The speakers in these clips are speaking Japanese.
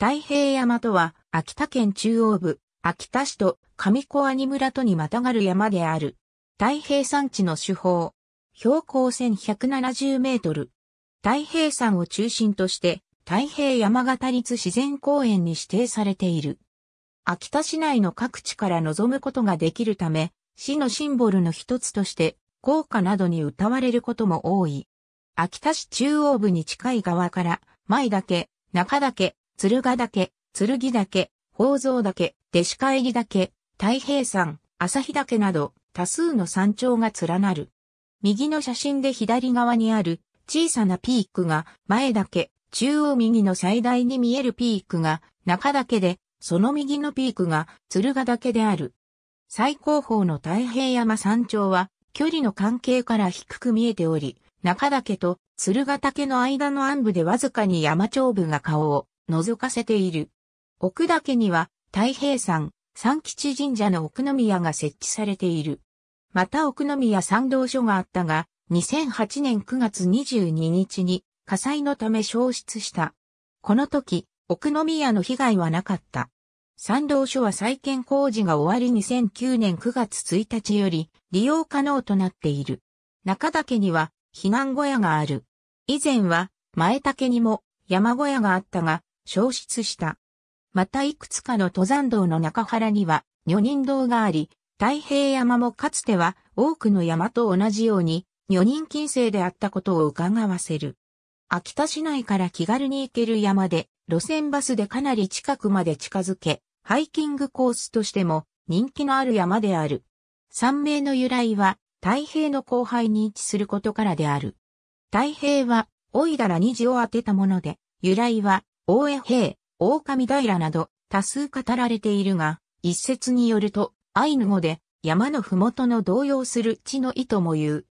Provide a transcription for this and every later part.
太平山とは、秋田県中央部、秋田市と上小阿村とにまたがる山である。太平山地の主峰。標高1170メートル。太平山を中心として、太平山形立自然公園に指定されている。秋田市内の各地から望むことができるため、市のシンボルの一つとして、豪華などに歌われることも多い。秋田市中央部に近い側から、前岳、中岳、鶴ヶ岳、剣岳、宝蔵岳、弟子帰り岳、太平山、旭岳など多数の山頂が連なる。右の写真で左側にある小さなピークが前岳、中央右の最大に見えるピークが中岳で、その右のピークが鶴ヶ岳である。最高峰の太平山山頂は距離の関係から低く見えており、中岳と鶴ヶ岳の間の暗部でわずかに山頂部が顔を覗かせている。奥岳には、太平山、三吉神社の奥宮が設置されている。また奥宮参道所があったが、2008年9月22日に火災のため消失した。この時、奥宮の被害はなかった。参道所は再建工事が終わり2009年9月1日より利用可能となっている。中岳には避難小屋がある。以前は前岳にも山小屋があったが、消失した。またいくつかの登山道の中原には女人道があり、太平山もかつては多くの山と同じように女人近世であったことを伺わせる。秋田市内から気軽に行ける山で、路線バスでかなり近くまで近づけ、ハイキングコースとしても人気のある山である。山名の由来は、太平の後輩に位置することからである。太平は、おいだら虹を当てたもので、由来は、大江平、狼平など多数語られているが、一説によると、アイヌ語で山のふもとの動揺する地の意とも言う。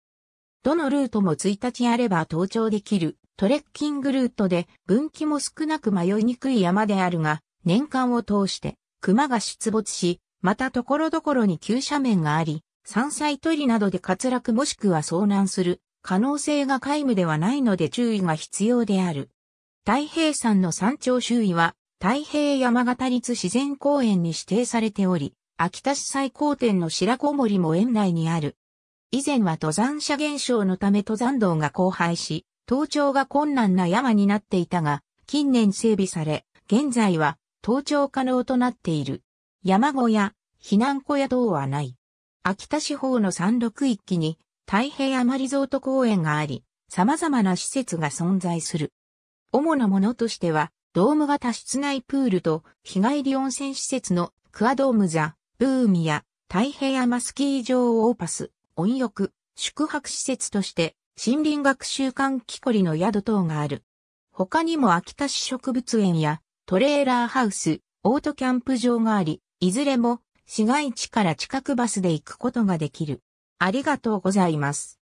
どのルートも1日あれば登頂できるトレッキングルートで分岐も少なく迷いにくい山であるが、年間を通して熊が出没し、また所々に急斜面があり、山菜取りなどで滑落もしくは遭難する可能性が皆無ではないので注意が必要である。太平山の山頂周囲は、太平山形立自然公園に指定されており、秋田市最高点の白子森も園内にある。以前は登山者減少のため登山道が荒廃し、登頂が困難な山になっていたが、近年整備され、現在は登頂可能となっている。山小屋、避難小屋等はない。秋田市方の山麓一揆に太平山リゾート公園があり、様々な施設が存在する。主なものとしては、ドーム型室内プールと日帰り温泉施設のクアドームザ、ブーミや太平山スキー場オーパス、温浴、宿泊施設として森林学習館木こりの宿等がある。他にも秋田市植物園やトレーラーハウス、オートキャンプ場があり、いずれも市街地から近くバスで行くことができる。ありがとうございます。